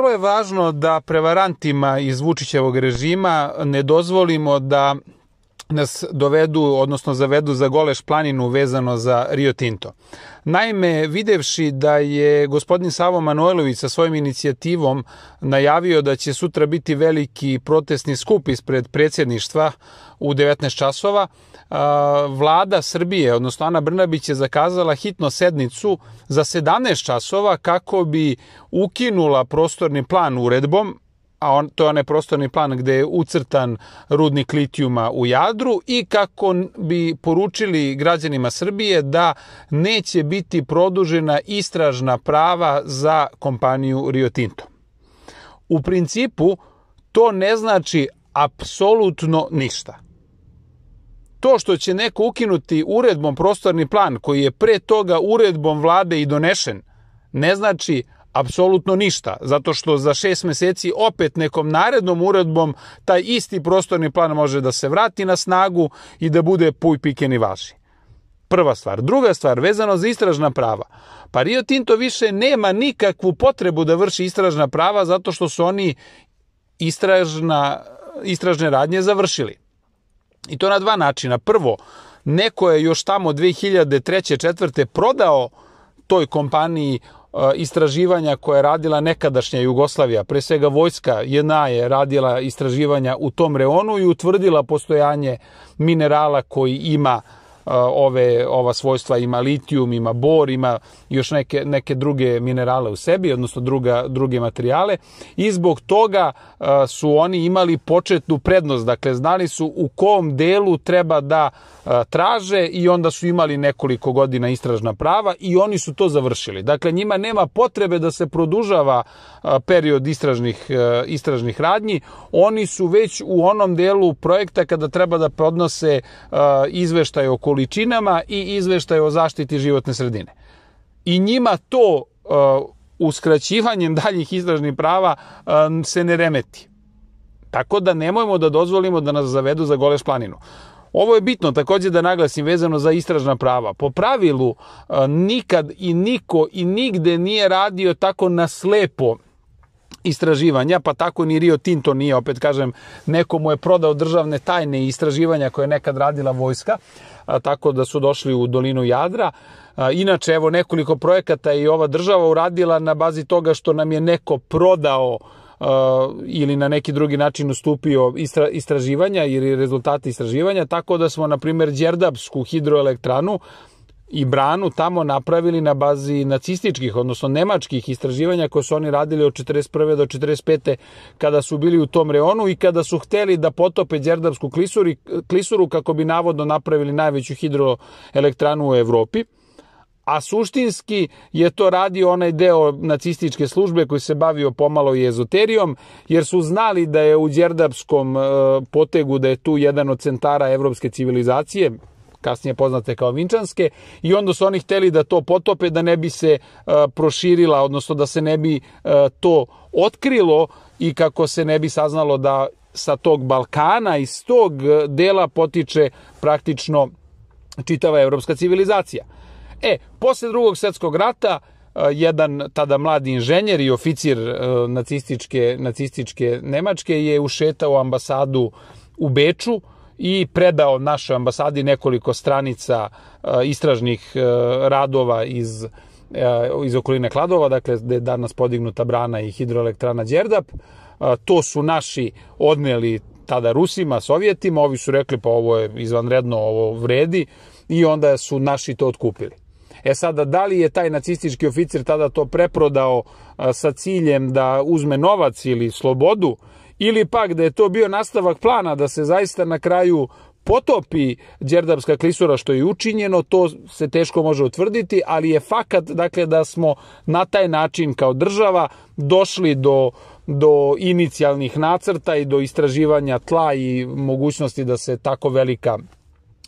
vrlo je važno da prevarantima iz Vučićevog režima ne dozvolimo da nas dovedu, odnosno zavedu za Goleš planinu vezano za Rio Tinto. Naime, videvši da je gospodin Savo Manojlović sa svojim inicijativom najavio da će sutra biti veliki protestni skup ispred predsjedništva u 19 časova, vlada Srbije, odnosno Ana Brnabić je zakazala hitno sednicu za 17 časova kako bi ukinula prostorni plan uredbom a on, to je onaj prostorni plan gde je ucrtan rudnik litijuma u Jadru i kako bi poručili građanima Srbije da neće biti produžena istražna prava za kompaniju Rio Tinto. U principu, to ne znači apsolutno ništa. To što će neko ukinuti uredbom prostorni plan koji je pre toga uredbom vlade i donešen, ne znači apsolutno Apsolutno ništa, zato što za šest meseci opet nekom narednom uredbom taj isti prostorni plan može da se vrati na snagu i da bude puj pikeni važi. Prva stvar. Druga stvar, vezano za istražna prava. Pa Rio Tinto više nema nikakvu potrebu da vrši istražna prava zato što su oni istražna, istražne radnje završili. I to na dva načina. Prvo, neko je još tamo 2003. četvrte prodao toj kompaniji istraživanja koje je radila nekadašnja Jugoslavija, pre svega vojska jedna je radila istraživanja u tom reonu i utvrdila postojanje minerala koji ima uh, ove ova svojstva ima litijum, ima bor, ima još neke neke druge minerale u sebi, odnosno druga druge materijale i zbog toga su oni imali početnu prednost, dakle znali su u kom delu treba da traže i onda su imali nekoliko godina istražna prava i oni su to završili. Dakle njima nema potrebe da se produžava period istražnih istražnih radnji, oni su već u onom delu projekta kada treba da podnose izveštaje oko količinama i izveštaje o zaštiti životne sredine. I njima to uh, uskraćivanjem daljih istražnih prava um, se ne remeti. Tako da nemojmo da dozvolimo da nas zavedu za gole planinu. Ovo je bitno takođe da naglasim vezano za istražna prava. Po pravilu uh, nikad i niko i nigde nije radio tako naslepo istraživanja, pa tako ni Rio Tinto nije, opet kažem, nekomu je prodao državne tajne istraživanja koje je nekad radila vojska, tako da su došli u dolinu Jadra. Inače, evo nekoliko projekata je i ova država uradila na bazi toga što nam je neko prodao ili na neki drugi način ustupio istra, istraživanja ili rezultate istraživanja, tako da smo, na primjer, Đerdapsku hidroelektranu i branu tamo napravili na bazi nacističkih, odnosno nemačkih istraživanja koje su oni radili od 41. do 45. kada su bili u tom reonu i kada su hteli da potope Đerdapsku klisuru, klisuru kako bi navodno napravili najveću hidroelektranu u Evropi. A suštinski je to radio onaj deo nacističke službe koji se bavio pomalo i ezoterijom, jer su znali da je u Đerdapskom e, potegu, da je tu jedan od centara evropske civilizacije, kasnije poznate kao Vinčanske, i onda su oni hteli da to potope, da ne bi se e, proširila, odnosno da se ne bi e, to otkrilo i kako se ne bi saznalo da sa tog Balkana, iz tog e, dela potiče praktično čitava evropska civilizacija. E, posle drugog svetskog rata, jedan tada mladi inženjer i oficir nacističke, nacističke Nemačke je ušetao ambasadu u Beču, i predao našoj ambasadi nekoliko stranica e, istražnih e, radova iz e, iz okoline Kladova, dakle gde je danas podignuta brana i hidroelektrana Đerdap. To su naši odneli tada Rusima, Sovjetima, ovi su rekli pa ovo je izvanredno, ovo vredi i onda su naši to otkupili. E sada, da li je taj nacistički oficir tada to preprodao sa ciljem da uzme novac ili slobodu ili pak da je to bio nastavak plana da se zaista na kraju potopi Đerdapska klisura što je učinjeno, to se teško može utvrditi, ali je fakat dakle da smo na taj način kao država došli do do inicijalnih nacrta i do istraživanja tla i mogućnosti da se tako velika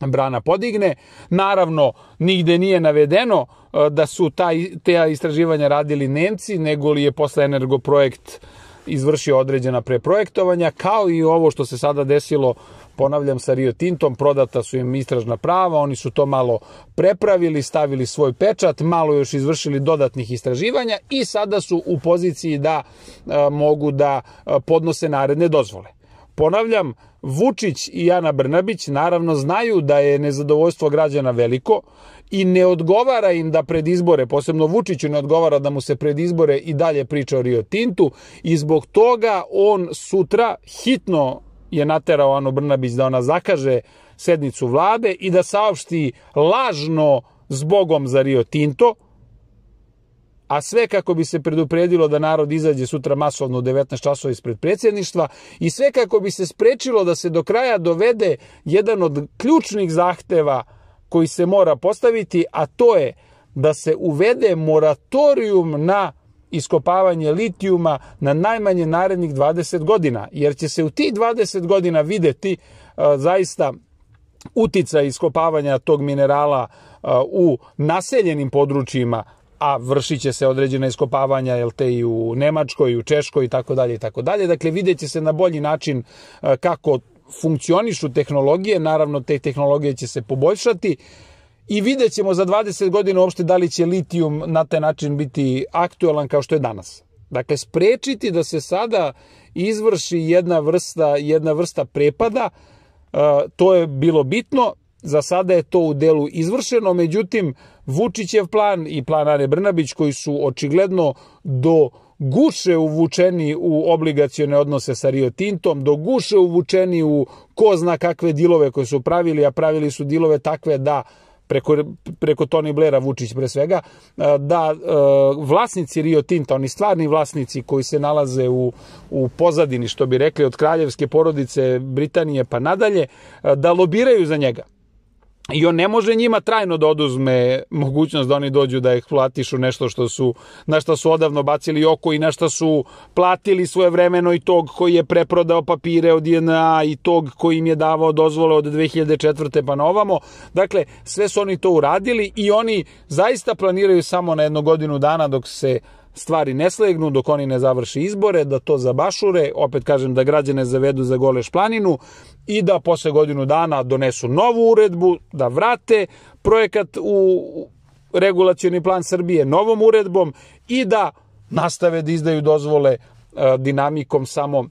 brana podigne. Naravno, nigde nije navedeno eh, da su taj, te istraživanja radili Nemci, nego li je posle Energoprojekt izvršio određena preprojektovanja, kao i ovo što se sada desilo ponavljam, sa Rio Tintom, prodata su im istražna prava, oni su to malo prepravili, stavili svoj pečat, malo još izvršili dodatnih istraživanja i sada su u poziciji da e, mogu da e, podnose naredne dozvole ponavljam, Vučić i Ana Brnabić naravno znaju da je nezadovoljstvo građana veliko i ne odgovara im da pred izbore, posebno Vučiću ne odgovara da mu se pred izbore i dalje priča o Rio Tintu i zbog toga on sutra hitno je naterao Anu Brnabić da ona zakaže sednicu vlade i da saopšti lažno zbogom za Rio Tinto, a sve kako bi se predupredilo da narod izađe sutra masovno u 19 časova ispred predsjedništva i sve kako bi se sprečilo da se do kraja dovede jedan od ključnih zahteva koji se mora postaviti, a to je da se uvede moratorijum na iskopavanje litijuma na najmanje narednih 20 godina, jer će se u tih 20 godina videti a, e, zaista utica iskopavanja tog minerala a, e, u naseljenim područjima a vršiće se određena iskopavanja jel te i u Nemačkoj, i u Češkoj i tako dalje i tako dalje. Dakle, vidjet će se na bolji način e, kako funkcionišu tehnologije, naravno te tehnologije će se poboljšati i vidjet ćemo za 20 godina uopšte da li će litijum na taj način biti aktualan kao što je danas. Dakle, sprečiti da se sada izvrši jedna vrsta, jedna vrsta prepada, e, to je bilo bitno, Za sada je to u delu izvršeno, međutim Vučićev plan i plan Ane Brnabić koji su očigledno do guše uvučeni u obligacione odnose sa Rio Tintom, do guše uvučeni u ko zna kakve dilove koje su pravili, a pravili su dilove takve da preko, preko Tony Blaira Vučić pre svega, da e, vlasnici Rio Tinta, oni stvarni vlasnici koji se nalaze u, u pozadini, što bi rekli, od kraljevske porodice Britanije pa nadalje, da lobiraju za njega i on ne može njima trajno da oduzme mogućnost da oni dođu da eksploatišu nešto što su, na šta su odavno bacili oko i na što su platili svoje vremeno i tog koji je preprodao papire od DNA i tog koji im je davao dozvole od 2004. pa na ovamo. Dakle, sve su oni to uradili i oni zaista planiraju samo na jednu godinu dana dok se stvari ne slegnu dok oni ne završe izbore, da to zabašure, opet kažem da građane zavedu za goleš planinu i da posle godinu dana donesu novu uredbu, da vrate projekat u regulacioni plan Srbije novom uredbom i da nastave da izdaju dozvole e, dinamikom samo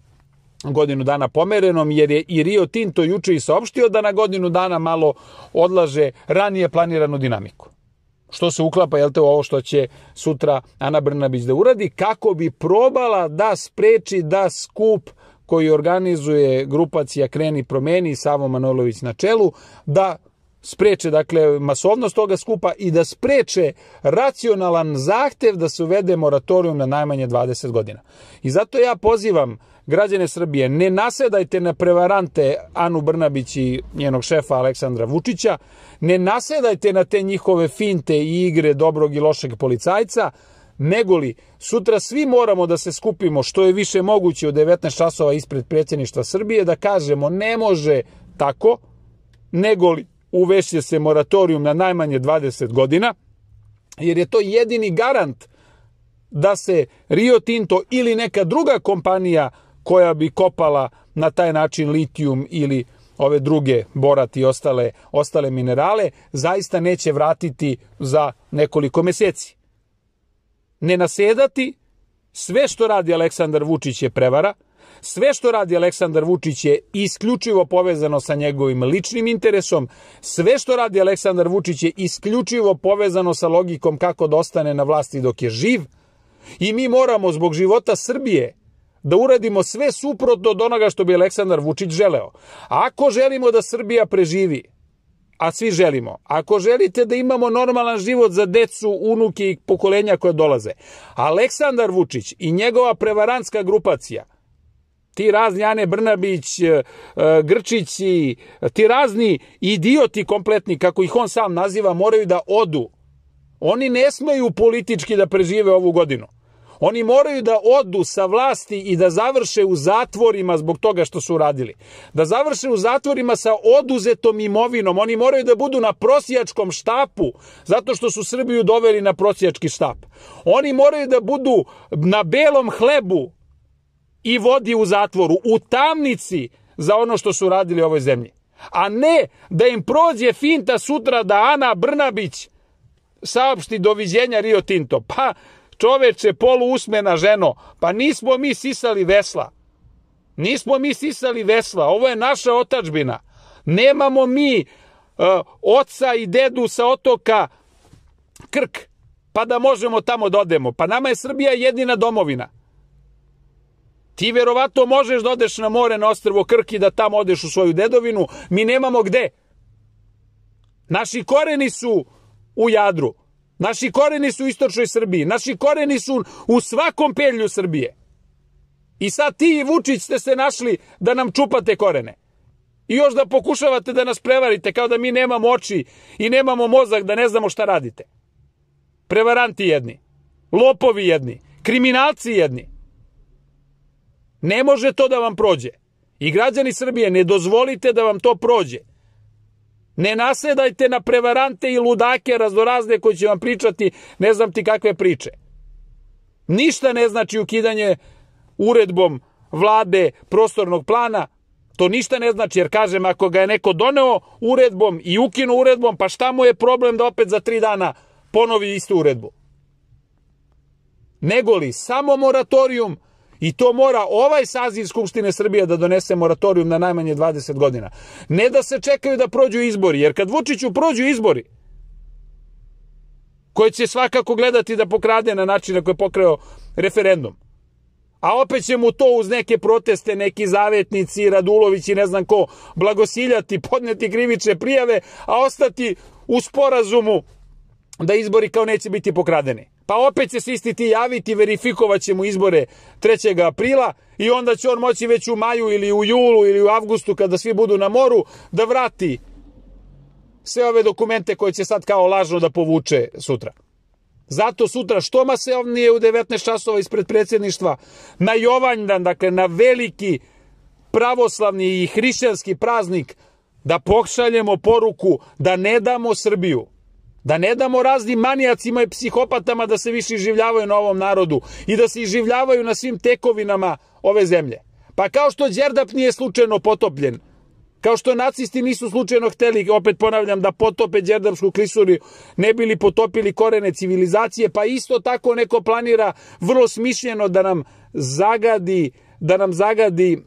godinu dana pomerenom, jer je i Rio Tinto juče i saopštio da na godinu dana malo odlaže ranije planiranu dinamiku što se uklapa, jel te, u ovo što će sutra Ana Brnabić da uradi, kako bi probala da spreči da skup koji organizuje grupacija Kreni promeni Savo Manolović na čelu, da spreče dakle masovnost toga skupa i da spreče racionalan zahtev da se uvede moratorijum na najmanje 20 godina. I zato ja pozivam građane Srbije, ne nasedajte na prevarante Anu Brnabić i njenog šefa Aleksandra Vučića, ne nasedajte na te njihove finte i igre dobrog i lošeg policajca, negoli sutra svi moramo da se skupimo što je više moguće od 19 časova ispred predsjedništva Srbije da kažemo ne može tako, negoli uvešće se moratorijum na najmanje 20 godina, jer je to jedini garant da se Rio Tinto ili neka druga kompanija koja bi kopala na taj način litijum ili ove druge borat i ostale, ostale minerale, zaista neće vratiti za nekoliko meseci. Ne nasedati, sve što radi Aleksandar Vučić je prevara, sve što radi Aleksandar Vučić je isključivo povezano sa njegovim ličnim interesom, sve što radi Aleksandar Vučić je isključivo povezano sa logikom kako da ostane na vlasti dok je živ i mi moramo zbog života Srbije da uradimo sve suprotno od onoga što bi Aleksandar Vučić želeo. Ako želimo da Srbija preživi, a svi želimo, ako želite da imamo normalan život za decu, unuke i pokolenja koje dolaze, Aleksandar Vučić i njegova prevarantska grupacija, ti razni Ane Brnabić, e, e, Grčići, e, ti razni idioti kompletni, kako ih on sam naziva, moraju da odu. Oni ne smeju politički da prežive ovu godinu. Oni moraju da odu sa vlasti i da završe u zatvorima zbog toga što su radili. Da završe u zatvorima sa oduzetom imovinom. Oni moraju da budu na prosijačkom štapu zato što su Srbiju doveli na prosijački štap. Oni moraju da budu na belom hlebu i vodi u zatvoru, u tamnici za ono što su radili ovoj zemlji. A ne da im prođe finta sutra da Ana Brnabić saopšti doviđenja Rio Tinto. Pa, Čoveče, polu usmena ženo, pa nismo mi sisali vesla. Nismo mi sisali vesla, ovo je naša otačbina. Nemamo mi e, oca i dedu sa otoka Krk, pa da možemo tamo da odemo. Pa nama je Srbija jedina domovina. Ti verovato možeš da odeš na more na ostrvo Krk i da tamo odeš u svoju dedovinu. Mi nemamo gde. Naši koreni su u Jadru. Naši koreni su u istočnoj Srbiji. Naši koreni su u svakom pelju Srbije. I sad ti i Vučić ste se našli da nam čupate korene. I još da pokušavate da nas prevarite kao da mi nemamo oči i nemamo mozak da ne znamo šta radite. Prevaranti jedni, lopovi jedni, kriminalci jedni. Ne može to da vam prođe. I građani Srbije, ne dozvolite da vam to prođe. Ne nasedajte na prevarante i ludake raznorazne koji će vam pričati ne znam ti kakve priče. Ništa ne znači ukidanje uredbom vlade prostornog plana, to ništa ne znači, jer kažem, ako ga je neko doneo uredbom i ukinu uredbom, pa šta mu je problem da opet za tri dana ponovi istu uredbu? Negoli samo moratorijum, I to mora ovaj saziv Skupštine Srbije da donese moratorijum na najmanje 20 godina. Ne da se čekaju da prođu izbori, jer kad Vučiću prođu izbori, koji će svakako gledati da pokrade na način na koji je pokrao referendum, a opet će mu to uz neke proteste, neki zavetnici, Radulović i ne znam ko, blagosiljati, podneti krivične prijave, a ostati u sporazumu da izbori kao neće biti pokradeni. Pa opet će se isti ti javiti, verifikovat ćemo izbore 3. aprila i onda će on moći već u maju ili u julu ili u avgustu kada svi budu na moru da vrati sve ove dokumente koje će sad kao lažno da povuče sutra. Zato sutra što masovnije u 19 časova ispred predsjedništva na Jovanjdan, dakle na veliki pravoslavni i hrišćanski praznik da pokšaljemo poruku da ne damo Srbiju Da ne damo raznim manijacima i psihopatama da se više življavaju na ovom narodu i da se življavaju na svim tekovinama ove zemlje. Pa kao što Đerdap nije slučajno potopljen, kao što nacisti nisu slučajno hteli, opet ponavljam, da potope Đerdapsku klisuru, ne bili potopili korene civilizacije, pa isto tako neko planira vrlo smišljeno da nam zagadi, da nam zagadi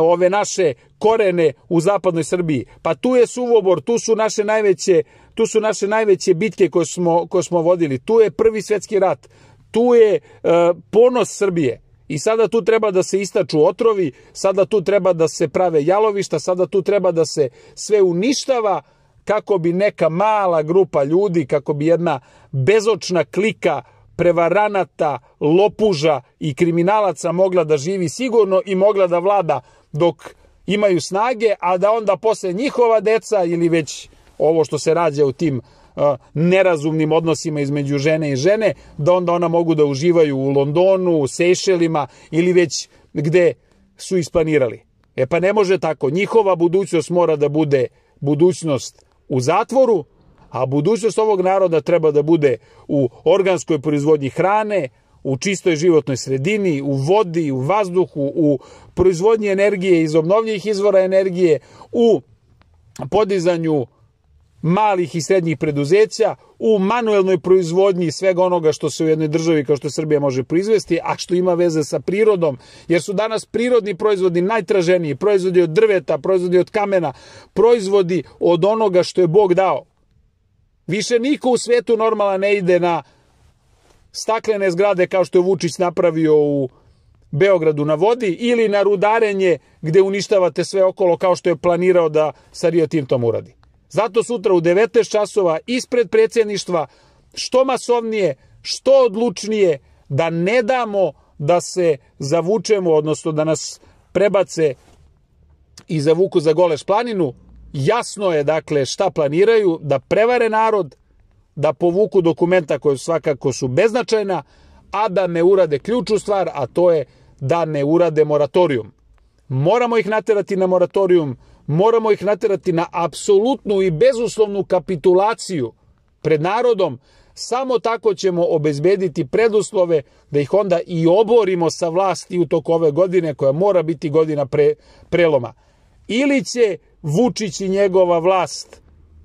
ove naše korene u zapadnoj Srbiji. Pa tu je Suvobor, tu su naše najveće, tu su naše najveće bitke koje smo, koje smo vodili. Tu je prvi svetski rat, tu je e, ponos Srbije. I sada tu treba da se istaču otrovi, sada tu treba da se prave jalovišta, sada tu treba da se sve uništava kako bi neka mala grupa ljudi, kako bi jedna bezočna klika prevaranata, lopuža i kriminalaca mogla da živi sigurno i mogla da vlada dok imaju snage, a da onda posle njihova deca ili već ovo što se rađa u tim nerazumnim odnosima između žene i žene, da onda ona mogu da uživaju u Londonu, u Sejšelima ili već gde su isplanirali. E pa ne može tako. Njihova budućnost mora da bude budućnost u zatvoru, a budućnost ovog naroda treba da bude u organskoj proizvodnji hrane, u čistoj životnoj sredini, u vodi, u vazduhu, u proizvodnji energije iz obnovljivih izvora energije, u podizanju malih i srednjih preduzeća, u manuelnoj proizvodnji svega onoga što se u jednoj državi kao što Srbija može proizvesti, a što ima veze sa prirodom, jer su danas prirodni proizvodi najtraženiji, proizvodi od drveta, proizvodi od kamena, proizvodi od onoga što je Bog dao. Više niko u svetu normala ne ide na staklene zgrade kao što je Vučić napravio u Beogradu na vodi ili na rudarenje gde uništavate sve okolo kao što je planirao da sa Rio Tintom uradi. Zato sutra u 19 časova ispred predsjedništva što masovnije, što odlučnije da ne damo da se zavučemo, odnosno da nas prebace i zavuku za goleš planinu. Jasno je dakle šta planiraju, da prevare narod, da povuku dokumenta koje svakako su beznačajna, a da ne urade ključu stvar, a to je da ne urade moratorijum. Moramo ih naterati na moratorijum, moramo ih naterati na apsolutnu i bezuslovnu kapitulaciju pred narodom, samo tako ćemo obezbediti preduslove da ih onda i oborimo sa vlasti u toku ove godine koja mora biti godina pre, preloma. Ili će Vučić i njegova vlast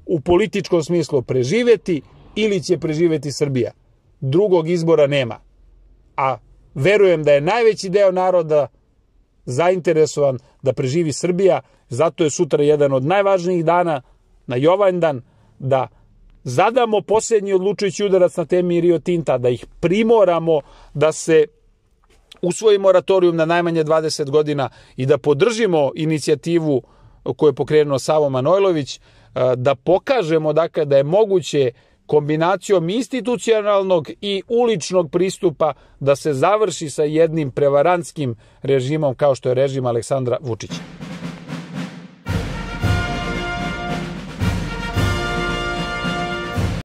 u političkom smislu preživeti ili će preživeti Srbija. Drugog izbora nema. A verujem da je najveći deo naroda zainteresovan da preživi Srbija, zato je sutra jedan od najvažnijih dana na Jovanjdan da zadamo posljednji odlučujući udarac na temi Rio Tinta, da ih primoramo da se usvoji moratorijum na najmanje 20 godina i da podržimo inicijativu koju je pokrenuo Savo Manojlović, da pokažemo dakle, da je moguće kombinacijom institucionalnog i uličnog pristupa da se završi sa jednim prevarantskim režimom kao što je režim Aleksandra Vučića.